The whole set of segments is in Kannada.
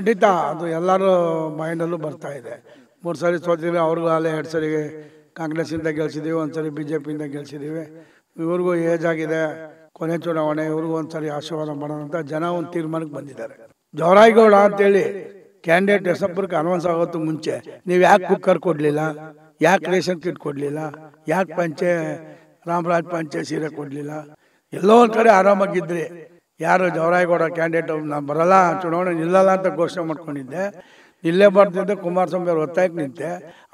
ಖಂಡಿತ ಅದು ಎಲ್ಲರೂ ಮೈಂಡಲ್ಲೂ ಬರ್ತಾ ಇದೆ ಮೂರು ಸಾರಿ ಸೋತಿದ್ದೀವಿ ಅವ್ರಿಗೂ ಅಲ್ಲೇ ಎರಡು ಸರಿ ಕಾಂಗ್ರೆಸ್ಸಿಂದ ಗೆಲ್ಸಿದ್ದೀವಿ ಒಂದು ಸರಿ ಬಿ ಜೆ ಪಿಯಿಂದ ಗೆಲ್ಸಿದ್ದೀವಿ ಇವ್ರಿಗೂ ಏಜ್ ಆಗಿದೆ ಕೊನೆ ಚುನಾವಣೆ ಇವ್ರಿಗೂ ಒಂದ್ಸರಿ ಸಾರಿ ಆಶೀರ್ವಾದ ಮಾಡೋಣ ಅಂತ ಜನ ಒಂದು ತೀರ್ಮಾನಕ್ಕೆ ಬಂದಿದ್ದಾರೆ ಜವರಾಯಿಗೌಡ ಅಂತೇಳಿ ಕ್ಯಾಂಡಿಡೇಟ್ ಹೆಸಪುರಕ್ಕೆ ಅನೌನ್ಸ್ ಆಗೋದು ಮುಂಚೆ ನೀವು ಯಾಕೆ ಕುಕ್ಕರ್ ಕೊಡಲಿಲ್ಲ ಯಾಕೆ ರೇಷನ್ ಕಿಟ್ ಕೊಡಲಿಲ್ಲ ಯಾಕೆ ಪಂಚೆ ರಾಮರಾಜ್ ಪಂಚೆ ಸೀರೆ ಕೊಡಲಿಲ್ಲ ಎಲ್ಲೋ ಒಂದು ಕಡೆ ಆರಾಮಾಗಿದ್ರಿ ಯಾರು ಜವರಾಯಗೌಡ ಕ್ಯಾಂಡಿಡೇಟ್ ನಾನು ಬರಲ್ಲ ಚುನಾವಣೆ ನಿಲ್ಲಲ್ಲ ಅಂತ ಘೋಷಣೆ ಮಾಡ್ಕೊಂಡಿದ್ದೆ ಇಲ್ಲೇ ಬರ್ತಿದ್ದೆ ಕುಮಾರಸ್ವಾಮಿ ಅವ್ರು ಒತ್ತಾಯಕ್ಕೆ ನಿಂತೆ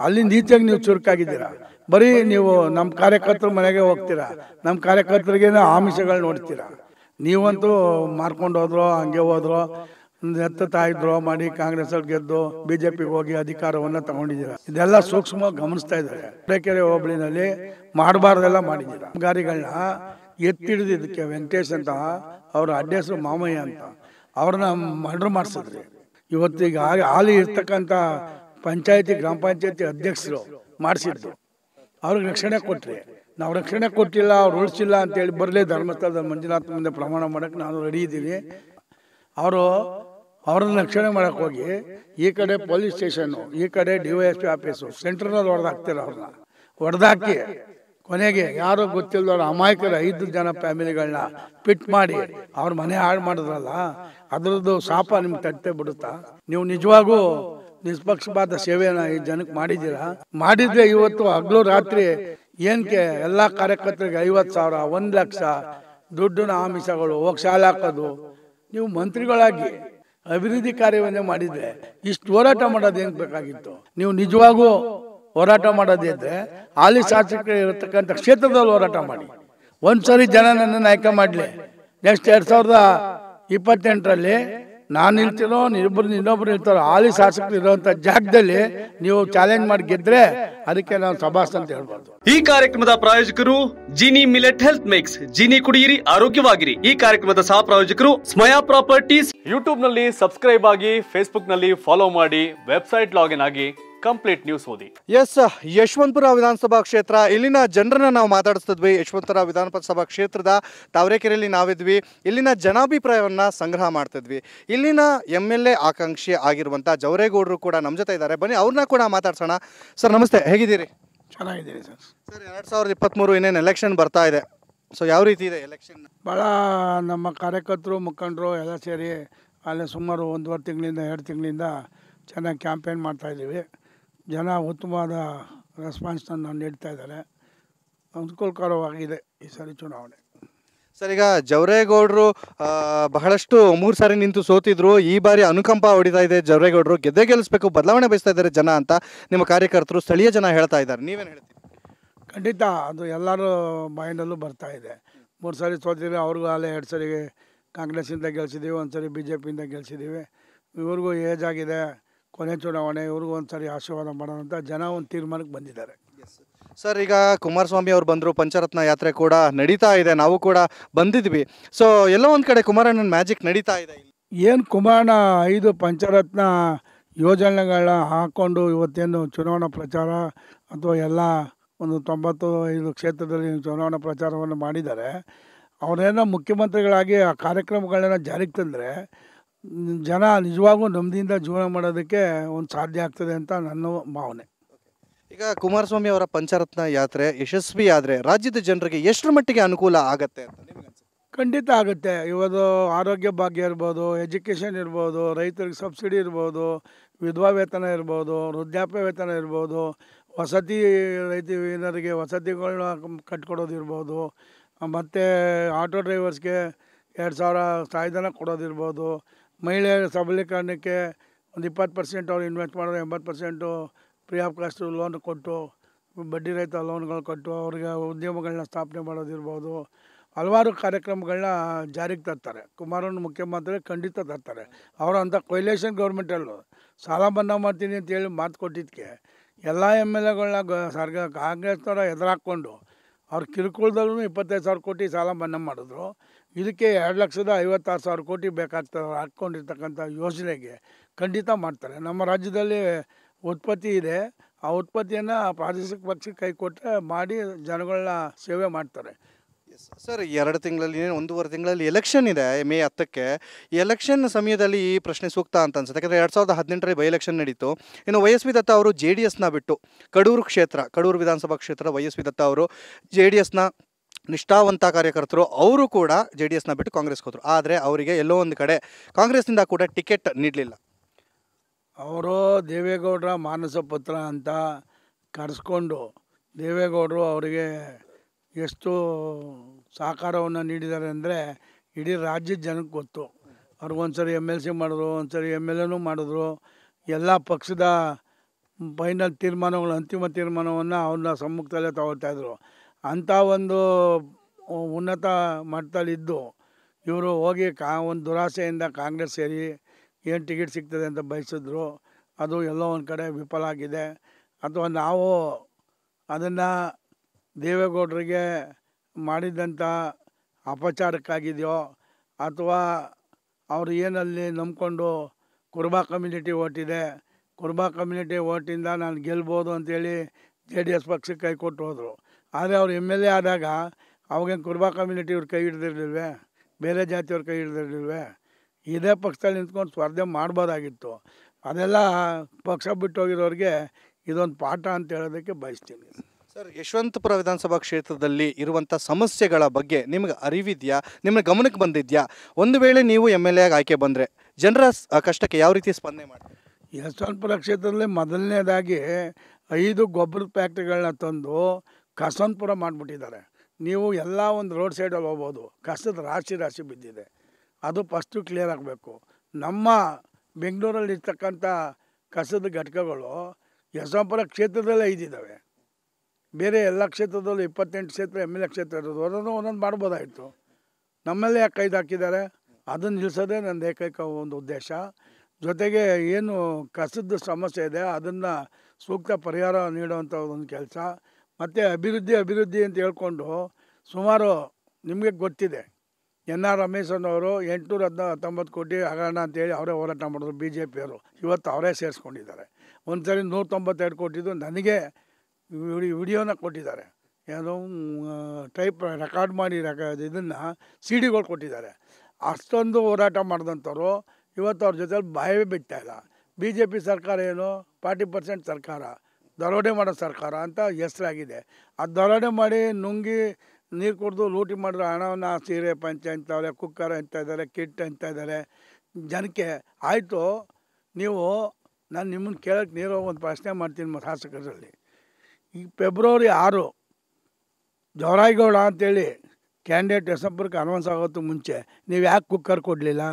ಅಲ್ಲಿಂದ ಈಚೆಗೆ ನೀವು ಚುರುಕಾಗಿದ್ದೀರಾ ಬರೀ ನೀವು ನಮ್ಮ ಕಾರ್ಯಕರ್ತರು ಮನೆಗೆ ಹೋಗ್ತೀರಾ ನಮ್ಮ ಕಾರ್ಯಕರ್ತರಿಗೆ ಆಮಿಷಗಳು ನೋಡ್ತೀರಾ ನೀವಂತೂ ಮಾರ್ಕೊಂಡು ಹೋದ್ರು ಹಂಗೆ ಹೋದ್ರು ಎತ್ತ ತಾಯಿದ್ರು ಮಾಡಿ ಕಾಂಗ್ರೆಸ್ ಅಲ್ಲಿ ಗೆದ್ದು ಬಿಜೆಪಿಗೆ ಹೋಗಿ ಅಧಿಕಾರವನ್ನು ತಗೊಂಡಿದ್ದೀರಾ ಇದೆಲ್ಲ ಸೂಕ್ಷ್ಮವಾಗಿ ಗಮನಿಸ್ತಾ ಇದ್ದಾರೆ ಬೇಕೆರೆ ಹೋಬಳಿನಲ್ಲಿ ಮಾಡಬಾರ್ದೆಲ್ಲ ಮಾಡಿದ್ದೀರ ಗಾರಿಗಳನ್ನ ಎತ್ತಿಡಿದಿದ್ದಕ್ಕೆ ವೆಂಕಟೇಶ್ ಅಂತ ಅವ್ರ ಅಡ್ಡೆಸರು ಮಾಮಯ್ಯ ಅಂತ ಅವ್ರನ್ನ ಮರ್ಡರ್ ಮಾಡಿಸಿದ್ರಿ ಇವತ್ತಿಗೆ ಹಾಲಿ ಇರ್ತಕ್ಕಂಥ ಪಂಚಾಯತಿ ಗ್ರಾಮ ಪಂಚಾಯತಿ ಅಧ್ಯಕ್ಷರು ಮಾಡಿಸಿದ್ರು ಅವ್ರಿಗೆ ರಕ್ಷಣೆ ಕೊಟ್ಟರೆ ನಾವು ರಕ್ಷಣೆ ಕೊಟ್ಟಿಲ್ಲ ಅವ್ರು ಉಳಿಸಿಲ್ಲ ಅಂತೇಳಿ ಬರಲೇ ಧರ್ಮಸ್ಥಳದ ಮಂಜುನಾಥ ಮುಂದೆ ಪ್ರಮಾಣ ಮಾಡೋಕ್ಕೆ ನಾನು ರೆಡಿ ಇದ್ದೀನಿ ಅವರು ಅವ್ರನ್ನ ರಕ್ಷಣೆ ಮಾಡೋಕ್ಕೆ ಹೋಗಿ ಈ ಕಡೆ ಪೊಲೀಸ್ ಸ್ಟೇಷನ್ನು ಈ ಕಡೆ D Y S P office ಸೆಂಟ್ರಲ್ಲಿ ಹೊಡೆದಾಕ್ತಾರೆ ಅವ್ರನ್ನ ಹೊಡೆದಾಕಿ ಕೊನೆಗೆ ಯಾರು ಗೊತ್ತಿಲ್ಲದವ್ರು ಅಮಾಯಕರ ಐದು ಜನ ಫ್ಯಾಮಿಲಿಗಳನ್ನ ಪಿಟ್ ಮಾಡಿ ಅವ್ರ ಮನೆ ಹಾಳು ಮಾಡಿದ್ರಲ್ಲ ಅದರದ್ದು ಶಾಪ ನಿಮ್ಗೆ ತಟ್ಟೆ ಬಿಡುತ್ತಾ ನೀವು ನಿಜವಾಗೂ ನಿಷ್ಪಕ್ಷಪಾತ ಸೇವೆಯನ್ನು ಈ ಜನಕ್ಕೆ ಮಾಡಿದ್ದೀರಾ ಮಾಡಿದ್ರೆ ಇವತ್ತು ಹಗ್ಲು ರಾತ್ರಿ ಏನಕ್ಕೆ ಎಲ್ಲ ಕಾರ್ಯಕರ್ತರಿಗೆ ಐವತ್ತು ಸಾವಿರ ಒಂದು ಲಕ್ಷ ದುಡ್ಡಿನ ಆಮಿಷಗಳು ಹೋಗಿ ಶಾಲೆ ಹಾಕೋದು ನೀವು ಮಂತ್ರಿಗಳಾಗಿ ಅಭಿವೃದ್ಧಿ ಕಾರ್ಯವನ್ನೇ ಮಾಡಿದ್ರೆ ಇಷ್ಟು ಹೋರಾಟ ಮಾಡೋದು ಏನು ಬೇಕಾಗಿತ್ತು ನೀವು ನಿಜವಾಗೂ ಹೋರಾಟ ಮಾಡೋದಿದ್ರೆ ಹಾಲಿ ಶಾಸಕರು ಇರತಕ್ಕಂಥ ಕ್ಷೇತ್ರದಲ್ಲಿ ಹೋರಾಟ ಮಾಡಿ ಒಂದ್ಸರಿ ಜನ ನನ್ನನ್ನು ಆಯ್ಕೆ ಮಾಡಲಿ ನೆಕ್ಸ್ಟ್ ಎರಡು ಸಾವಿರದ ಇಪ್ಪತ್ತೆಂಟರಲ್ಲಿ ನಾನು ನಿಲ್ತೀನೋ ಇಬ್ಬರು ಇನ್ನೊಬ್ರು ನಿಲ್ತಾರೋ ಹಾಲಿ ಶಾಸಕರು ಇರುವಂತ ಜಾಗದಲ್ಲಿ ನೀವು ಚಾಲೆಂಜ್ ಮಾಡಿ ಗೆದ್ರೆ ಅದಕ್ಕೆ ನಾವು ಸಭಾಸ್ ಅಂತ ಹೇಳ್ಬಾರ್ದು ಈ ಕಾರ್ಯಕ್ರಮದ ಪ್ರಾಯೋಜಕರು Jini millet health mix Jini ಕುಡಿಯಿರಿ ಆರೋಗ್ಯವಾಗಿರಿ ಈ ಕಾರ್ಯಕ್ರಮದ ಸಹ ಪ್ರಾಯೋಜಕರು ಸ್ಮಯಾ ಪ್ರಾಪರ್ಟೀಸ್ ಯೂಟ್ಯೂಬ್ ನಲ್ಲಿ ಸಬ್ಸ್ಕ್ರೈಬ್ ಆಗಿ ಫೇಸ್ಬುಕ್ ನಲ್ಲಿ ಫಾಲೋ ಮಾಡಿ ವೆಬ್ಸೈಟ್ ಲಾಗಿನ್ ಆಗಿ ಕಂಪ್ಲೀಟ್ ನ್ಯೂಸ್ ಓದಿ ಎಸ್ ಯಶವಂತಪುರ ವಿಧಾನಸಭಾ ಕ್ಷೇತ್ರ ಇಲ್ಲಿನ ಜನರನ್ನ ನಾವು ಮಾತಾಡಿಸ್ತಿದ್ವಿ ಯಶವಂತಪುರ ವಿಧಾನಸಭಾ ಕ್ಷೇತ್ರದ ತಾವರೆಕೆರೆಯಲ್ಲಿ ನಾವಿದ್ವಿ ಇಲ್ಲಿನ ಜನಾಭಿಪ್ರಾಯವನ್ನ ಸಂಗ್ರಹ ಮಾಡ್ತಿದ್ವಿ ಇಲ್ಲಿನ ಎಮ್ ಎಲ್ ಎ ಆಕಾಂಕ್ಷಿ ಆಗಿರುವಂತಹ ಜವರೇಗೌಡರು ಕೂಡ ನಮ್ಮ ಜೊತೆ ಇದ್ದಾರೆ ಬನ್ನಿ ಅವ್ರನ್ನ ಕೂಡ ಮಾತಾಡ್ಸೋಣ ಸರ್ ನಮಸ್ತೆ ಹೇಗಿದ್ದೀರಿ ಚೆನ್ನಾಗಿದ್ದೀರಿ ಸರ್ ಸರ್ ಎರಡು ಸಾವಿರದ ಮೂರು ಇನ್ನೇನು ಎಲೆಕ್ಷನ್ ಬರ್ತಾ ಇದೆ ಸೊ ಯಾವ ರೀತಿ ಇದೆ ಎಲೆಕ್ಷನ್ ಭಾಳ ನಮ್ಮ ಕಾರ್ಯಕರ್ತರು ಮುಖಂಡರು ಎಲ್ಲ ಸೇರಿ ಅಲ್ಲೇ ಸುಮಾರು ಒಂದೂವರೆ ತಿಂಗಳಿಂದ ಎರಡು ತಿಂಗಳಿಂದ ಚೆನ್ನಾಗಿ ಕ್ಯಾಂಪೇನ್ ಮಾಡ್ತಾಯಿದ್ದೀವಿ ಜನ ಉತ್ತಮವಾದ ನಾನು ನೀಡ್ತಾ ಇದ್ದಾರೆ ಅನುಕೂಲಕರವಾಗಿದೆ ಈ ಸಾರಿ ಚುನಾವಣೆ ಸರ್ ಈಗ ಜವರೇಗೌಡರು ಬಹಳಷ್ಟು ಮೂರು ಸಾರಿ ನಿಂತು ಸೋತಿದ್ರು ಈ ಬಾರಿ ಅನುಕಂಪ ಹೊಡಿತಾ ಇದೆ ಜವರೇಗೌಡರು ಗೆದ್ದೆ ಗೆಲ್ಲಿಸ್ಬೇಕು ಬದಲಾವಣೆ ಬಯಸ್ತಾ ಇದ್ದಾರೆ ಜನ ಅಂತ ನಿಮ್ಮ ಕಾರ್ಯಕರ್ತರು ಸ್ಥಳೀಯ ಜನ ಹೇಳ್ತಾ ಇದ್ದಾರೆ ನೀವೇನು ಹೇಳ್ತೀರಿ ಖಂಡಿತ ಅದು ಎಲ್ಲರೂ ಮೈಂಡಲ್ಲೂ ಬರ್ತಾ ಇದೆ ಮೂರು ಸಾರಿ ಸೋತಿದ್ರೆ ಅವ್ರಿಗೂ ಅಲ್ಲೇ ಎರಡು ಸರಿ ಕಾಂಗ್ರೆಸ್ಸಿಂದ ಗೆಲ್ಸಿದ್ದೀವಿ ಒಂದು ಸರಿ ಬಿ ಜೆ ಪಿಯಿಂದ ಗೆಲ್ಸಿದ್ದೀವಿ ಇವ್ರಿಗೂ ಏಜ್ ಆಗಿದೆ ಕೊನೆ ಚುನಾವಣೆ ಇವ್ರಿಗೂ ಒಂದು ಸಾರಿ ಆಶೀರ್ವಾದ ಮಾಡೋಣ ಅಂತ ಜನ ಒಂದು ತೀರ್ಮಾನಕ್ಕೆ ಬಂದಿದ್ದಾರೆ ಸರ್ ಈಗ ಕುಮಾರಸ್ವಾಮಿ ಅವರು ಬಂದರು ಪಂಚರತ್ನ ಯಾತ್ರೆ ಕೂಡ ನಡೀತಾ ಇದೆ ನಾವು ಕೂಡ ಬಂದಿದ್ವಿ ಸೊ ಎಲ್ಲೋ ಒಂದು ಕಡೆ ಕುಮಾರಣ್ಣನ ಮ್ಯಾಜಿಕ್ ನಡೀತಾ ಇದೆ ಏನು ಕುಮಾರಣ್ಣ ಐದು ಪಂಚರತ್ನ ಯೋಜನೆಗಳನ್ನ ಹಾಕ್ಕೊಂಡು ಇವತ್ತೇನು ಚುನಾವಣಾ ಪ್ರಚಾರ ಅಥವಾ ಎಲ್ಲ ಒಂದು ತೊಂಬತ್ತು ಐದು ಕ್ಷೇತ್ರದಲ್ಲಿ ಚುನಾವಣಾ ಪ್ರಚಾರವನ್ನು ಮಾಡಿದ್ದಾರೆ ಅವರೇನೋ ಮುಖ್ಯಮಂತ್ರಿಗಳಾಗಿ ಆ ಕಾರ್ಯಕ್ರಮಗಳನ್ನ ಜಾರಿಗೆ ತಂದರೆ ಜನ ನಿಜವಾಗೂ ನಮ್ಮದಿಂದ ಜೀವನ ಮಾಡೋದಕ್ಕೆ ಒಂದು ಸಾಧ್ಯ ಆಗ್ತದೆ ಅಂತ ನನ್ನ ಭಾವನೆ ಈಗ ಕುಮಾರಸ್ವಾಮಿ ಅವರ ಪಂಚರತ್ನ ಯಾತ್ರೆ ಯಶಸ್ವಿ ಆದರೆ ರಾಜ್ಯದ ಜನರಿಗೆ ಎಷ್ಟರ ಮಟ್ಟಿಗೆ ಅನುಕೂಲ ಆಗುತ್ತೆ ಅಂತ ಖಂಡಿತ ಆಗುತ್ತೆ ಇವತ್ತು ಆರೋಗ್ಯ ಭಾಗ್ಯ ಇರ್ಬೋದು ಎಜುಕೇಷನ್ ಇರ್ಬೋದು ರೈತರಿಗೆ ಸಬ್ಸಿಡಿ ಇರ್ಬೋದು ವಿಧವಾ ವೇತನ ಇರ್ಬೋದು ವೃದ್ಧಾಪ್ಯ ವೇತನ ಇರ್ಬೋದು ವಸತಿ ರೈತ ಏನರಿಗೆ ವಸತಿಗಳನ್ನ ಕಟ್ಕೊಡೋದು ಇರ್ಬೋದು ಮತ್ತು ಆಟೋ ಡ್ರೈವರ್ಸ್ಗೆ ಎರಡು ಸಾವಿರ ಸಾಯುಧನ ಕೊಡೋದಿರ್ಬೋದು ಮಹಿಳೆಯರ ಸಬಲೀಕರಣಕ್ಕೆ ಒಂದು ಇಪ್ಪತ್ತು ಪರ್ಸೆಂಟ್ ಅವ್ರು ಇನ್ವೆಸ್ಟ್ ಮಾಡಿದ್ರೆ ಎಂಬತ್ತು percent free of cost loan ಕೊಟ್ಟು ಬಡ್ಡಿ ರಹಿತ ಲೋನ್ಗಳು ಕೊಟ್ಟು ಅವ್ರಿಗೆ ಉದ್ಯಮಗಳನ್ನ ಸ್ಥಾಪನೆ ಮಾಡೋದಿರ್ಬೋದು ಹಲವಾರು ಕಾರ್ಯಕ್ರಮಗಳನ್ನ ಜಾರಿಗೆ ತರ್ತಾರೆ ಕುಮಾರನ್ ಮುಖ್ಯಮಂತ್ರಿ ಖಂಡಿತ ತರ್ತಾರೆ ಅವರು ಅಂಥ ಕೊಯ್ಲೇಷನ್ ಗೌರ್ಮೆಂಟಲ್ಲೂ ಸಾಲ ಮನ್ನಾ ಮಾಡ್ತೀನಿ ಅಂತೇಳಿ ಮಾತು ಕೊಟ್ಟಿದ್ದಕ್ಕೆ ಎಲ್ಲ ಎಮ್ ಎಲ್ ಎಗಳನ್ನ ಸಾರ್ಗ ಕಾಂಗ್ರೆಸ್ನವರ ಎದುರಾಕ್ಕೊಂಡು ಅವ್ರು ಕಿರುಕುಳದಲ್ಲೂ ಇಪ್ಪತ್ತೈದು ಸಾವಿರ ಕೋಟಿ ಸಾಲ ಮನ್ನಾ ಮಾಡಿದ್ರು ಇದಕ್ಕೆ ಎರಡು ಲಕ್ಷದ ಐವತ್ತಾರು ಸಾವಿರ ಕೋಟಿ ಬೇಕಾಗ್ತದೆ ಹಾಕ್ಕೊಂಡಿರ್ತಕ್ಕಂಥ ಯೋಜನೆಗೆ ಖಂಡಿತ ಮಾಡ್ತಾರೆ ನಮ್ಮ ರಾಜ್ಯದಲ್ಲಿ ಉತ್ಪತ್ತಿ ಇದೆ ಆ ಉತ್ಪತ್ತಿಯನ್ನು ಪ್ರಾದೇಶಿಕ ಪಕ್ಷಕ್ಕೆ ಕೈ ಕೊಟ್ಟರೆ ಮಾಡಿ ಜನಗಳನ್ನ ಸೇವೆ ಮಾಡ್ತಾರೆ ಸರ್ ಎರಡು ತಿಂಗಳಲ್ಲಿ ಒಂದೂವರೆ ತಿಂಗಳಲ್ಲಿ ಎಲೆಕ್ಷನ್ ಇದೆ ಮೇ ಹತ್ತಕ್ಕೆ ಎಲೆಕ್ಷನ್ ಸಮಯದಲ್ಲಿ ಈ ಪ್ರಶ್ನೆ ಸೂಕ್ತ ಅಂತ ಅನ್ಸುತ್ತೆ ಯಾಕಂದರೆ ಎರಡು ಸಾವಿರದ ಹದಿನೆಂಟರಲ್ಲಿ ಬೈ ಎಲೆಕ್ಷನ್ ನಡೀತು ಇನ್ನು ವೈ ಎಸ್ ವಿ ದತ್ತ ಅವರು ಜೆ ಡಿ ಎಸ್ನ ಬಿಟ್ಟು ಕಡೂರು ಕ್ಷೇತ್ರ ಕಡೂರು ವಿಧಾನಸಭಾ ಕ್ಷೇತ್ರ ವೈ ಎಸ್ ವಿ ದತ್ತ ಅವರು ಜೆ ಡಿ ಎಸ್ನ ನಿಷ್ಠಾವಂತ ಕಾರ್ಯಕರ್ತರು ಅವರು ಕೂಡ ಜೆ ಡಿ ಎಸ್ನ ಬಿಟ್ಟು ಕಾಂಗ್ರೆಸ್ಗೆ ಹೋದರು ಆದರೆ ಅವರಿಗೆ ಎಲ್ಲೋ ಒಂದು ಕಡೆ ಕಾಂಗ್ರೆಸ್ನಿಂದ ಕೂಡ ಟಿಕೆಟ್ ನೀಡಲಿಲ್ಲ ಅವರು ದೇವೇಗೌಡರ ಮಾನಸ ಪತ್ರ ಅಂತ ಕರೆಸ್ಕೊಂಡು ದೇವೇಗೌಡರು ಅವರಿಗೆ ಎಷ್ಟು ಸಹಕಾರವನ್ನು ನೀಡಿದ್ದಾರೆ ಅಂದರೆ ಇಡೀ ರಾಜ್ಯದ ಜನಕ್ಕೆ ಗೊತ್ತು ಅವ್ರಿಗೊಂದು ಸರಿ ಎಮ್ ಎಲ್ ಸಿ ಮಾಡಿದ್ರು ಒಂದು ಸರಿ ಎಮ್ ಎಲ್ ಎನೂ ಮಾಡಿದ್ರು ಎಲ್ಲ ಪಕ್ಷದ ಫೈನಲ್ ತೀರ್ಮಾನಗಳು ಅಂತಿಮ ತೀರ್ಮಾನವನ್ನು ಅವ್ರನ್ನ ಸಮ್ಮುಖದಲ್ಲೇ ತಗೊಳ್ತಾಯಿದ್ರು ಅಂಥ ಒಂದು ಉನ್ನತ ಮಟ್ಟದಲ್ಲಿದ್ದು ಇವರು ಹೋಗಿ ಕಾ ಒಂದು ದುರಾಸೆಯಿಂದ ಕಾಂಗ್ರೆಸ್ ಸೇರಿ ಏನು ಟಿಕೆಟ್ ಸಿಗ್ತದೆ ಅಂತ ಬಯಸಿದ್ರು ಅದು ಎಲ್ಲೋ ಒಂದು ಕಡೆ ವಿಫಲ ಆಗಿದೆ ಅಥವಾ ನಾವು ಅದನ್ನು ದೇವೇಗೌಡರಿಗೆ ಮಾಡಿದಂಥ ಅಪಚಾರಕ್ಕಾಗಿದೆಯೋ ಅಥವಾ ಅವರು ಏನಲ್ಲಿ ನಂಬಿಕೊಂಡು ಕುರ್ಬಾ ಕಮ್ಯುನಿಟಿ ಓಟಿದೆ ಕುರ್ಬಾ ಕಮ್ಯುನಿಟಿ ಓಟಿಂದ ನಾನು ಗೆಲ್ಬೋದು ಅಂತೇಳಿ ಜೆ ಡಿ ಎಸ್ ಪಕ್ಷಕ್ಕೆ ಕೈ ಕೊಟ್ಟು ಹೋದರು ಆದರೆ ಅವರು ಎಮ್ ಎಲ್ ಎ ಆದಾಗ ಅವಾಗೇನು ಕುರ್ಬಾ ಕಮ್ಯುನಿಟಿ ಅವ್ರ ಕೈ ಹಿಡ್ದಿರ್ಲಿಲ್ವೇ ಬೇರೆ ಜಾತಿಯವ್ರ ಕೈ ಹಿಡ್ದಿರ್ಲಿಲ್ವೇ ಇದೇ ಪಕ್ಷದಲ್ಲಿ ನಿಂತ್ಕೊಂಡು ಸ್ಪರ್ಧೆ ಮಾಡ್ಬೋದಾಗಿತ್ತು ಅದೆಲ್ಲ ಪಕ್ಷ ಬಿಟ್ಟು ಹೋಗಿರೋರಿಗೆ ಇದೊಂದು ಪಾಠ ಅಂತ ಹೇಳೋದಕ್ಕೆ ಬಯಸ್ತೀನಿ ಸರ್ ಯಶವಂತಪುರ ವಿಧಾನಸಭಾ ಕ್ಷೇತ್ರದಲ್ಲಿ ಇರುವಂಥ ಸಮಸ್ಯೆಗಳ ಬಗ್ಗೆ ನಿಮಗೆ ಅರಿವಿದೆಯಾ ನಿಮ್ಮ ಗಮನಕ್ಕೆ ಬಂದಿದೆಯಾ ಒಂದು ವೇಳೆ ನೀವು ಎಮ್ ಎಲ್ ಎ ಆಯ್ಕೆ ಬಂದರೆ ಜನರ ಕಷ್ಟಕ್ಕೆ ಯಾವ ರೀತಿ ಸ್ಪಂದನೆ ಮಾಡಿ ಯಶವಂತಪುರ ಕ್ಷೇತ್ರದಲ್ಲಿ ಮೊದಲನೇದಾಗಿ ಐದು ಗೊಬ್ಬರದ ಫ್ಯಾಕ್ಟ್ರಿಗಳನ್ನ ತಂದು ಕಸವಂತಪುರ ಮಾಡಿಬಿಟ್ಟಿದ್ದಾರೆ ನೀವು ಎಲ್ಲ ಒಂದು ರೋಡ್ ಸೈಡಲ್ಲಿ ಹೋಗ್ಬೋದು ಕಸದ ರಾಶಿ ರಾಶಿ ಬಿದ್ದಿದೆ ಅದು ಫಸ್ಟು ಕ್ಲಿಯರ್ ಆಗಬೇಕು ನಮ್ಮ ಬೆಂಗಳೂರಲ್ಲಿ ಇರ್ತಕ್ಕಂಥ ಕಸದ ಘಟಕಗಳು ಯಶವಂತಪುರ ಕ್ಷೇತ್ರದಲ್ಲೇ ಇದ್ದಿದ್ದಾವೆ ಬೇರೆ ಎಲ್ಲ ಕ್ಷೇತ್ರದಲ್ಲೂ ಇಪ್ಪತ್ತೆಂಟು ಕ್ಷೇತ್ರ ಎಮ್ ಎಲ್ ಎ ಕ್ಷೇತ್ರ ಇರೋದು ಅದನ್ನು ಒಂದೊಂದು ಮಾಡ್ಬೋದಾಯಿತು ನಮ್ಮಲ್ಲೇ ಯಾಕೆ ಕೈದು ಹಾಕಿದ್ದಾರೆ ಅದನ್ನು ನಿಲ್ಲಿಸೋದೇ ನನ್ನ ಏಕೈಕ ಒಂದು ಉದ್ದೇಶ ಜೊತೆಗೆ ಏನು ಕಸದ ಸಮಸ್ಯೆ ಇದೆ ಅದನ್ನು ಸೂಕ್ತ ಪರಿಹಾರ ನೀಡುವಂಥ ಒಂದು ಕೆಲಸ ಮತ್ತು ಅಭಿವೃದ್ಧಿ ಅಭಿವೃದ್ಧಿ ಅಂತ ಹೇಳ್ಕೊಂಡು ಸುಮಾರು ನಿಮಗೆ ಗೊತ್ತಿದೆ ಎನ್ ಆರ್ ಅವರು ಎಂಟುನೂರ ಹದಿನ ಹತ್ತೊಂಬತ್ತು ಕೋಟಿ ಹಗರಣ ಅಂತೇಳಿ ಅವರೇ ಹೋರಾಟ ಮಾಡಿದ್ರು ಬಿ ಜೆ ಪಿಯವರು ಇವತ್ತು ಅವರೇ ಸೇರಿಸ್ಕೊಂಡಿದ್ದಾರೆ ಒಂದು ಸರಿ ನೂರ ತೊಂಬತ್ತೆರಡು ಕೋಟಿದು ನನಗೆ ವಿಡಿಯೋನ ಕೊಟ್ಟಿದ್ದಾರೆ ಯಾವುದೋ ಟೈಪ್ ರೆಕಾರ್ಡ್ ಮಾಡಿ ರೆಕ ಇದನ್ನು ಸಿ ಡಿಗಳು ಕೊಟ್ಟಿದ್ದಾರೆ ಅಷ್ಟೊಂದು ಹೋರಾಟ ಮಾಡಿದಂಥವ್ರು ಇವತ್ತು ಅವ್ರ ಜೊತೆಲಿ ಬಾಯವೇ ಬಿಟ್ಟಾಯಿಲ್ಲ ಬಿ ಜೆ ಪಿ ಸರ್ಕಾರ ಏನು ಫಾರ್ಟಿ ಪರ್ಸೆಂಟ್ ಸರ್ಕಾರ ದರೋಡೆ ಮಾಡೋ ಸರ್ಕಾರ ಅಂತ ಹೆಸರಾಗಿದೆ ಆ ದರೋಡೆ ಮಾಡಿ ನುಂಗಿ ನೀರು ಕುಡಿದು ಲೂಟಿ ಮಾಡಿದ್ರೆ ಹಣವನ್ನು ಸೀರೆ ಪಂಚ ಅಂತವ್ರೆ ಕುಕ್ಕರ್ ಅಂತ ಇದ್ದಾರೆ ಕಿಟ್ ಅಂತ ಇದ್ದಾರೆ ಜನಕ್ಕೆ ಆಯಿತು ನೀವು ನಾನು ನಿಮ್ಮನ್ನು ಕೇಳೋಕ್ಕೆ ನೀರೋ ಒಂದು ಪ್ರಶ್ನೆ ಮಾಡ್ತೀನಿ ಶಾಸಕರಲ್ಲಿ ಈ ಫೆಬ್ರವರಿ ಆರು ಜವರಾಯಿಗೌಡ ಅಂತೇಳಿ ಕ್ಯಾಂಡಿಡೇಟ್ ಡಿಸೆಂಬರ್ಗೆ ಅನೌನ್ಸ್ ಆಗೋದು ಮುಂಚೆ ನೀವು ಯಾಕೆ ಕುಕ್ಕರ್ ಕೊಡಲಿಲ್ಲ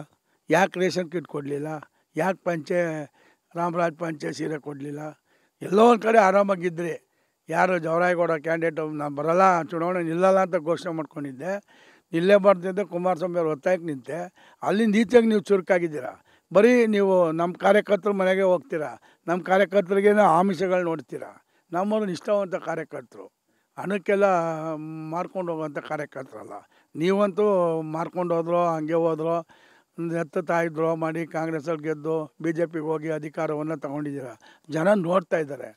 ಯಾಕೆ ರೇಷನ್ ಕಿಟ್ ಕೊಡಲಿಲ್ಲ ಯಾಕೆ ಪಂಚೆ ರಾಮರಾಜ್ ಪಂಚೆ ಸೀರೆ ಕೊಡಲಿಲ್ಲ ಎಲ್ಲೋ ಒಂದು ಕಡೆ ಆರಾಮಾಗಿದ್ದಿರಿ ಯಾರು ಜವರಾಯಿಗೌಡ ಕ್ಯಾಂಡಿಡೇಟ್ ನಾನು ಬರಲ್ಲ ಚುನಾವಣೆ ನಿಲ್ಲಲ್ಲ ಅಂತ ಘೋಷಣೆ ಮಾಡ್ಕೊಂಡಿದ್ದೆ ಇಲ್ಲೇ ಬರ್ತಿದ್ದೆ ಕುಮಾರಸ್ವಾಮಿ ಅವ್ರು ಒತ್ತಾಯಕ್ಕೆ ನಿಂತೆ ಅಲ್ಲಿಂದ ಈಚೆಗೆ ನೀವು ಚುರುಕಾಗಿದ್ದೀರಾ ಬರೀ ನೀವು ನಮ್ಮ ಕಾರ್ಯಕರ್ತರು ಮನೆಗೆ ಹೋಗ್ತೀರಾ ನಮ್ಮ ಕಾರ್ಯಕರ್ತರಿಗೆ ಆಮಿಷಗಳು ನೋಡ್ತೀರಾ ನಮ್ಮವರು ನಿಷ್ಠಾವಂತ ಕಾರ್ಯಕರ್ತರು ಹಣಕ್ಕೆಲ್ಲ ಮಾರ್ಕೊಂಡು ಹೋಗುವಂಥ ಕಾರ್ಯಕರ್ತರಲ್ಲ ನೀವಂತೂ ಮಾರ್ಕೊಂಡು ಹೋದ್ರೋ ಹಂಗೆ ಹೋದ್ರೋ ಎತ್ತ ತಾಯಿದ್ರು ಮಾಡಿ ಕಾಂಗ್ರೆಸ್ಸಲ್ಲಿ ಗೆದ್ದು ಬಿ ಜೆ ಪಿಗೆ ಹೋಗಿ ಅಧಿಕಾರವನ್ನು ತಗೊಂಡಿದ್ದೀರ ಜನ ನೋಡ್ತಾ ಇದ್ದಾರೆ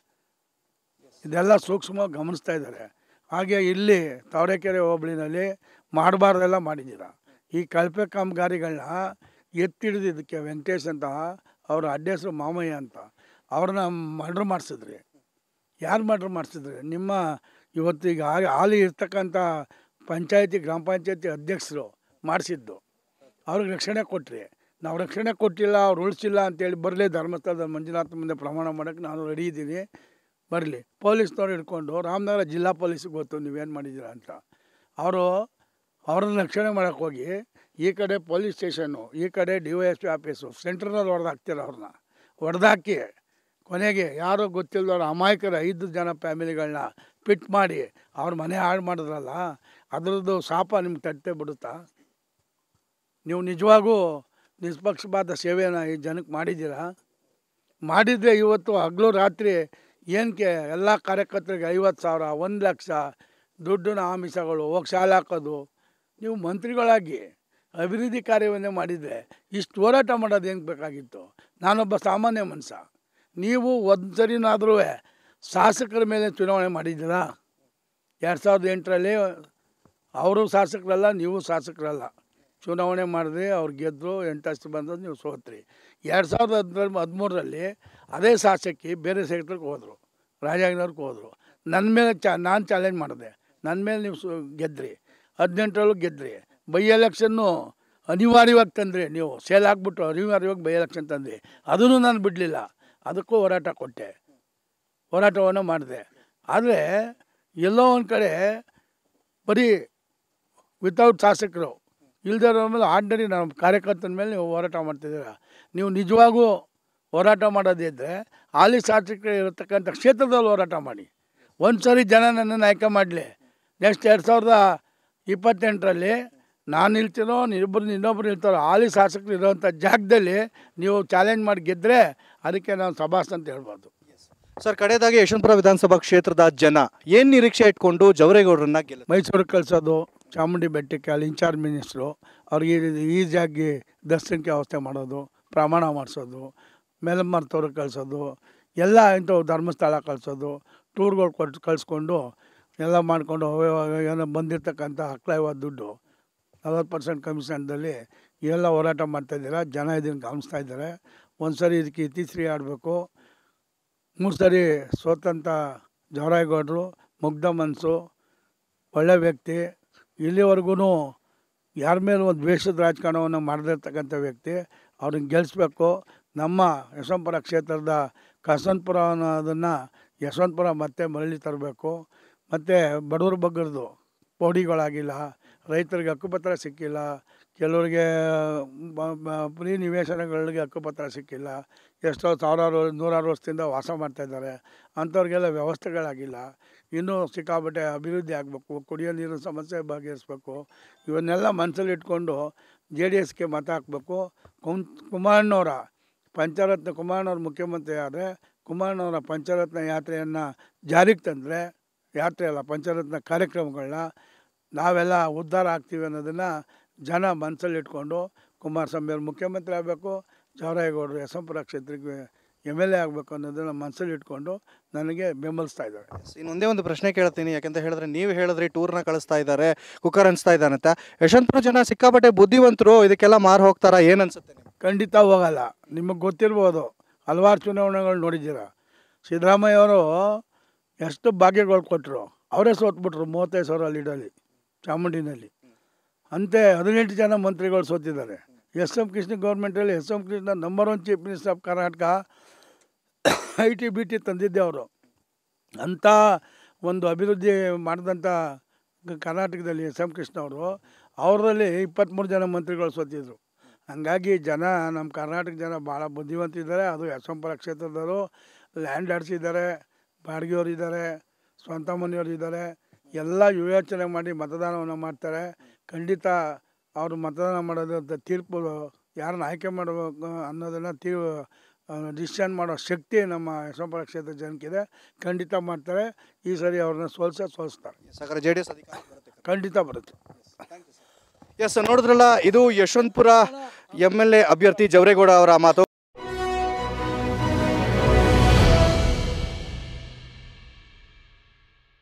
ಇದೆಲ್ಲ ಸೂಕ್ಷ್ಮವಾಗಿ ಗಮನಿಸ್ತಾ ಇದ್ದಾರೆ ಹಾಗೆ ಇಲ್ಲಿ ತಾವರೆಕೆರೆ ಹೋಬಳಿನಲ್ಲಿ ಮಾಡಬಾರ್ದೆಲ್ಲ ಮಾಡಿದ್ದೀರ ಈ ಕಳಪೆ ಕಾಮಗಾರಿಗಳನ್ನ ಎತ್ತಿಡಿದಿದ್ದಕ್ಕೆ ವೆಂಕಟೇಶ್ ಅಂತ ಅವರ ಅಡ್ಡ ಮಾಮಯ್ಯ ಅಂತ ಅವ್ರನ್ನ ಮರ್ಡ್ರ್ ಮಾಡಿಸಿದ್ರಿ ಯಾರು ಮಾಡ್ರು ಮಾಡಿಸಿದ್ರು ನಿಮ್ಮ ಇವತ್ತಿಗೆ ಆಗಿ ಹಾಲಿ ಇರ್ತಕ್ಕಂಥ ಪಂಚಾಯತಿ ಗ್ರಾಮ ಪಂಚಾಯತಿ ಅಧ್ಯಕ್ಷರು ಮಾಡಿಸಿದ್ದು ಅವ್ರಿಗೆ ರಕ್ಷಣೆ ಕೊಟ್ಟರೆ ನಾವು ರಕ್ಷಣೆ ಕೊಟ್ಟಿಲ್ಲ ಅವ್ರು ಉಳಿಸಿಲ್ಲ ಅಂತೇಳಿ ಬರಲಿ ಧರ್ಮಸ್ಥಳದ ಮಂಜುನಾಥ ಮುಂದೆ ಪ್ರಮಾಣ ಮಾಡೋಕ್ಕೆ ನಾನು ರೆಡಿ ಇದ್ದೀನಿ ಬರಲಿ ಪೊಲೀಸ್ನವ್ರು ಹಿಡ್ಕೊಂಡು ರಾಮನಗರ ಜಿಲ್ಲಾ ಪೊಲೀಸಿಗೆ ಗೊತ್ತು ನೀವೇನು ಮಾಡಿದ್ದೀರಾ ಅಂತ ಅವರು ಅವ್ರನ್ನ ರಕ್ಷಣೆ ಮಾಡೋಕ್ಕೆ ಹೋಗಿ ಈ ಕಡೆ ಪೊಲೀಸ್ ಸ್ಟೇಷನ್ನು ಈ ಕಡೆ D Y S P office ಸೆಂಟ್ರ್ನಲ್ಲಿ ಹೊಡೆದಾಕ್ತೀರ ಅವ್ರನ್ನ ಹೊಡೆದಾಕಿ ಕೊನೆಗೆ ಯಾರೋ ಗೊತ್ತಿಲ್ಲದವ್ರು ಅಮಾಯಕರ ಐದು ಜನ ಫ್ಯಾಮಿಲಿಗಳನ್ನ ಪಿಟ್ ಮಾಡಿ ಅವ್ರ ಮನೆ ಹಾಳು ಮಾಡಿದ್ರಲ್ಲ ಅದರದ್ದು ಶಾಪ ನಿಮ್ಗೆ ತಟ್ಟೆ ಬಿಡುತ್ತಾ ನೀವು ನಿಜವಾಗೂ ನಿಷ್ಪಕ್ಷಪಾತ ಸೇವೆಯನ್ನು ಈ ಜನಕ್ಕೆ ಮಾಡಿದ್ದೀರಾ ಮಾಡಿದರೆ ಇವತ್ತು ಹಗ್ಲು ರಾತ್ರಿ ಏನಕ್ಕೆ ಎಲ್ಲ ಕಾರ್ಯಕರ್ತರಿಗೆ ಐವತ್ತು ಸಾವಿರ ಒಂದು ಲಕ್ಷ ದುಡ್ಡಿನ ಆಮಿಷಗಳು ಹೋಗಿ ಶಾಲೆ ಹಾಕೋದು ನೀವು ಮಂತ್ರಿಗಳಾಗಿ ಅಭಿವೃದ್ಧಿ ಕಾರ್ಯವನ್ನೇ ಮಾಡಿದರೆ ಇಷ್ಟು ಹೋರಾಟ ಮಾಡೋದು ಹೆಂಗೆ ಬೇಕಾಗಿತ್ತು ನಾನೊಬ್ಬ ಸಾಮಾನ್ಯ ಮನುಷ್ಯ ನೀವು ಒಂದು ಶಾಸಕರ ಮೇಲೆ ಚುನಾವಣೆ ಮಾಡಿದ್ದೀರಾ ಎರಡು ಸಾವಿರದ ಎಂಟರಲ್ಲಿ ಅವರು ಶಾಸಕರಲ್ಲ ನೀವು ಶಾಸಕರಲ್ಲ ಚುನಾವಣೆ ಮಾಡಿದ್ರಿ ಅವ್ರು ಗೆದ್ದರು ಎಂಟು ಅಷ್ಟು ಬಂದದ್ದು ನೀವು ಸೋತ್ರಿ ಎರಡು ಸಾವಿರದ ಹದಿನಾರು ಹದಿಮೂರರಲ್ಲಿ ಅದೇ ಶಾಸಕಿ ಬೇರೆ ಸೆಕ್ಟ್ರಿಗೆ ಹೋದರು ರಾಜಾಗ್ನವ್ರಿಗೆ ಹೋದರು ನನ್ನ ಮೇಲೆ ಚಾ ನಾನು ಚಾಲೆಂಜ್ ಮಾಡಿದೆ ನನ್ನ ಮೇಲೆ ನೀವು ಸು ಗೆದ್ರಿ ಹದಿನೆಂಟರಲ್ಲೂ ಗೆದ್ರಿ ಬೈ ಎಲೆಕ್ಷನ್ನು ಅನಿವಾರ್ಯವಾಗಿ ತಂದ್ರಿ ನೀವು ಸೇಲ್ ಹಾಕ್ಬಿಟ್ಟು ಅನಿವಾರ್ಯವಾಗಿ ಬೈ ಎಲೆಕ್ಷನ್ ತಂದ್ರಿ ಅದನ್ನು ನಾನು ಬಿಡಲಿಲ್ಲ ಅದಕ್ಕೂ ಹೋರಾಟ ಕೊಟ್ಟೆ ಹೋರಾಟವನ್ನು ಮಾಡಿದೆ ಆದರೆ ಎಲ್ಲೋ ಒಂದು ಕಡೆ ಬರೀ ವಿತೌಟ್ ಶಾಸಕರು ಇಲ್ದಿರೋ ಮೇಲೆ ಆರ್ಡಿನರಿ ನಮ್ಮ ಕಾರ್ಯಕರ್ತನ ಮೇಲೆ ನೀವು ಹೋರಾಟ ಮಾಡ್ತಿದ್ದೀರ ನೀವು ನಿಜವಾಗೂ ಹೋರಾಟ ಮಾಡೋದಿದ್ದರೆ ಹಾಲಿ ಶಾಸಕರು ಇರತಕ್ಕಂಥ ಕ್ಷೇತ್ರದಲ್ಲಿ ಹೋರಾಟ ಮಾಡಿ ಒಂದು ಸಾರಿ ಜನ ನನ್ನನ್ನು ಆಯ್ಕೆ ಮಾಡಲಿ ನೆಕ್ಸ್ಟ್ ಎರಡು ಸಾವಿರದ ಇಪ್ಪತ್ತೆಂಟರಲ್ಲಿ ನಾನು ನಿಲ್ತೀನೋ ಇನ್ನೊಬ್ಬರು ಇನ್ನೊಬ್ರು ನಿಲ್ತಾರೋ ಹಾಲಿ ಶಾಸಕರು ಇರೋವಂಥ ಜಾಗದಲ್ಲಿ ನೀವು ಚಾಲೆಂಜ್ ಮಾಡಿ ಗೆದ್ದರೆ ಅದಕ್ಕೆ ನಾನು ಸಭಾಸ್ ಅಂತ ಹೇಳ್ಬೋದು ಸರ್ ಕಡೆಯದಾಗಿ ಯಶವಂತಪುರ ವಿಧಾನಸಭಾ ಕ್ಷೇತ್ರದ ಜನ ಏನು ನಿರೀಕ್ಷೆ ಇಟ್ಕೊಂಡು ಜವರೇಗೌಡರನ್ನ ಗೆಲ್ಲ ಮೈಸೂರಿಗೆ ಕಳಿಸೋದು ಚಾಮುಂಡಿ ಬೆಟ್ಟಕ್ಕೆ ಅಲ್ಲಿ ಇನ್ಚಾರ್ಜ್ ಮಿನಿಸ್ಟ್ರು ಅವ್ರಿಗೆ ಈಸಿಯಾಗಿ ದರ್ಶನಕ್ಕೆ ವ್ಯವಸ್ಥೆ ಮಾಡೋದು ಪ್ರಮಾಣ ಮಾಡಿಸೋದು ಮೇಲಮ್ಮರ್ತವ್ರಿಗೆ ಕಳಿಸೋದು ಎಲ್ಲ ಇಂಥವು ಧರ್ಮಸ್ಥಳ ಕಳಿಸೋದು ಟೂರ್ಗಳು ಕೊಟ್ಟು ಕಳಿಸ್ಕೊಂಡು ಎಲ್ಲ ಮಾಡಿಕೊಂಡು ಏನೋ ಬಂದಿರ್ತಕ್ಕಂಥ ಹಕ್ಲಾಯುವ ದುಡ್ಡು ನಲವತ್ತು ಪರ್ಸೆಂಟ್ ಕಮಿಷನ್ದಲ್ಲಿ ಎಲ್ಲ ಹೋರಾಟ ಮಾಡ್ತಾಯಿದ್ದೀರಾ ಜನ ಇದನ್ನು ಗಮನಿಸ್ತಾ ಇದ್ದಾರೆ ಒಂದು ಸರಿ ಇದಕ್ಕೆ ಇತಿಶ್ರೀ ಆಡಬೇಕು ಮೂರು ಸರಿ ಸೋತಂಥ ಜವರಾಯಗೌಡರು ಮುಗ್ಧ ಮನಸ್ಸು ಒಳ್ಳೆ ವ್ಯಕ್ತಿ ಇಲ್ಲಿವರೆಗೂ ಯಾರ ಮೇಲೆ ಒಂದು ದ್ವೇಷದ ರಾಜಕಾರಣವನ್ನು ಮಾಡದಿರ್ತಕ್ಕಂಥ ವ್ಯಕ್ತಿ ಅವ್ರನ್ನ ಗೆಲ್ಲಿಸ್ಬೇಕು ನಮ್ಮ ಯಶವಂತಪುರ ಕ್ಷೇತ್ರದ ಕಸನ್ಪುರ ಅನ್ನೋದನ್ನು ಯಶವಂತಪುರ ಮತ್ತೆ ಮರಳಿ ತರಬೇಕು ಮತ್ತು ಬಡವ್ರ ಬಗ್ಗರದು ಪೌಡಿಗಳಾಗಿಲ್ಲ ರೈತರಿಗೆ ಹಕ್ಕುಪತ್ರ ಸಿಕ್ಕಿಲ್ಲ ಕೆಲವರಿಗೆ ಪ್ರೀ ನಿವೇಶನಗಳಿಗೆ ಹಕ್ಕುಪತ್ರ ಸಿಕ್ಕಿಲ್ಲ ಎಷ್ಟೋ ಸಾವಿರಾರು ನೂರಾರು ವರ್ಷದಿಂದ ವಾಸ ಮಾಡ್ತಾಯಿದ್ದಾರೆ ಅಂಥವ್ರಿಗೆಲ್ಲ ವ್ಯವಸ್ಥೆಗಳಾಗಿಲ್ಲ ಇನ್ನೂ ಸಿಕ್ಕಾಪಟ್ಟೆ ಅಭಿವೃದ್ಧಿ ಆಗಬೇಕು ಕುಡಿಯೋ ನೀರಿನ ಸಮಸ್ಯೆ ಬಗೆಹರಿಸ್ಬೇಕು ಇವನ್ನೆಲ್ಲ ಇಟ್ಕೊಂಡು ಜೆ ಡಿ ಎಸ್ಗೆ ಮತ ಹಾಕಬೇಕು ಕುಂ ಕುಮಾರಣ್ಣವರ ಪಂಚರತ್ನ ಕುಮಾರಣ್ಣವ್ರ ಮುಖ್ಯಮಂತ್ರಿ ಆದರೆ ಕುಮಾರಣ್ಣವರ ಪಂಚರತ್ನ ಯಾತ್ರೆಯನ್ನು ಜಾರಿಗೆ ತಂದರೆ ಯಾತ್ರೆ ಅಲ್ಲ ಪಂಚರತ್ನ ಕಾರ್ಯಕ್ರಮಗಳನ್ನ ನಾವೆಲ್ಲ ಉದ್ಧಾರ ಆಗ್ತೀವಿ ಅನ್ನೋದನ್ನು ಜನ ಮನಸ್ಸಲ್ಲಿಟ್ಕೊಂಡು ಕುಮಾರಸ್ವಾಮಿ ಅವರು ಮುಖ್ಯಮಂತ್ರಿ ಆಗಬೇಕು ಜವರಾಯೇಗೌಡರು ಯಶವಂತರ ಕ್ಷೇತ್ರಕ್ಕೆ ಎಮ್ ಎಲ್ ಎ ಆಗಬೇಕು ಅನ್ನೋದನ್ನು ಮನಸ್ಸಲ್ಲಿಟ್ಕೊಂಡು ಇಟ್ಕೊಂಡು ನನಗೆ ಬೆಂಬಲಿಸ್ತಾ ಇದ್ದಾರೆ ಇನ್ನೊಂದೇ ಒಂದು ಪ್ರಶ್ನೆ ಕೇಳ್ತೀನಿ ಯಾಕೆಂತ ಹೇಳಿದ್ರೆ ನೀವು ಹೇಳಿದ್ರೆ ಟೂರ್ನ ಕಳಿಸ್ತಾ ಇದ್ದಾರೆ ಕುಕ್ಕರ್ ಅನಿಸ್ತಾ ಇದ್ದಾನಂತ ಯಶವಂತಪುರ ಜನ ಸಿಕ್ಕಾಪಟ್ಟೆ ಬುದ್ಧಿವಂತರು ಇದಕ್ಕೆಲ್ಲ ಮಾರು ಹೋಗ್ತಾರಾ ಏನು ಅನಿಸುತ್ತೆ ಖಂಡಿತ ಹೋಗಲ್ಲ ನಿಮಗೆ ಗೊತ್ತಿರ್ಬೋದು ಹಲವಾರು ಚುನಾವಣೆಗಳು ನೋಡಿದ್ದೀರ ಸಿದ್ದರಾಮಯ್ಯವರು ಎಷ್ಟು ಭಾಗ್ಯಗಳು ಕೊಟ್ಟರು ಅವರೇ ಸೋತ್ಬಿಟ್ರು ಮೂವತ್ತೈದು ಸಾವಿರ ಲೀಡಲ್ಲಿ ಚಾಮುಂಡಿನಲ್ಲಿ ಅಂತೆ ಹದಿನೆಂಟು ಜನ ಮಂತ್ರಿಗಳು ಸೋತಿದ್ದಾರೆ ಎಸ್ ಎಂ ಕೃಷ್ಣ ಗೌರ್ಮೆಂಟಲ್ಲಿ S M Krishna number one chief minister of Karnataka I T B T ತಂದಿದ್ದೆ ಅವರು ಅಂಥ ಒಂದು ಅಭಿವೃದ್ಧಿ ಮಾಡಿದಂಥ ಕರ್ನಾಟಕದಲ್ಲಿ ಎಸ್ ಎಂ ಕೃಷ್ಣ ಅವರು ಅವರಲ್ಲಿ ಇಪ್ಪತ್ತ್ಮೂರು ಜನ ಮಂತ್ರಿಗಳು ಸೋತಿದ್ರು ಹಂಗಾಗಿ ಜನ ನಮ್ಮ ಕರ್ನಾಟಕ ಜನ ಭಾಳ ಬುದ್ಧಿವಂತಿದ್ದಾರೆ ಅದು ಎಸ್ ಪುರ ಕ್ಷೇತ್ರದವರು ಲ್ಯಾಂಡ್ ಇದ್ದಾರೆ ಬಾಡಿಗೆಯವರು ಇದ್ದಾರೆ ಸ್ವಂತ ಮನೆಯವರು ಇದ್ದಾರೆ ಎಲ್ಲ ವಿವೇಚನೆ ಮಾಡಿ ಮತದಾನವನ್ನು ಮಾಡ್ತಾರೆ ಖಂಡಿತ ಅವರು ಮತದಾನ ಮಾಡೋದಂಥ ತೀರ್ಪು ಯಾರನ್ನ ಆಯ್ಕೆ ಮಾಡಬೇಕು ಅನ್ನೋದನ್ನು ತೀ ಡಿಸಿಷನ್ ಮಾಡೋ ಶಕ್ತಿ ನಮ್ಮ ಯಶವಂತಪುರ ಕ್ಷೇತ್ರ ಜನಕ್ಕಿದೆ ಖಂಡಿತ ಮಾಡ್ತಾರೆ ಈ ಸರಿ ಅವ್ರನ್ನ ಸೋಲ್ಸ ಸೋಲಿಸ್ತಾರೆ ಸಾಗರ ಜೆ ಡಿ ಎಸ್ ಖಂಡಿತ ಬರುತ್ತೆ ಎಸ್ ನೋಡಿದ್ರಲ್ಲ ಇದು ಯಶವಂತಪುರ ಎಮ್ ಎಲ್ ಎ ಅಭ್ಯರ್ಥಿ ಜವರೇಗೌಡ ಅವರ ಮಾತು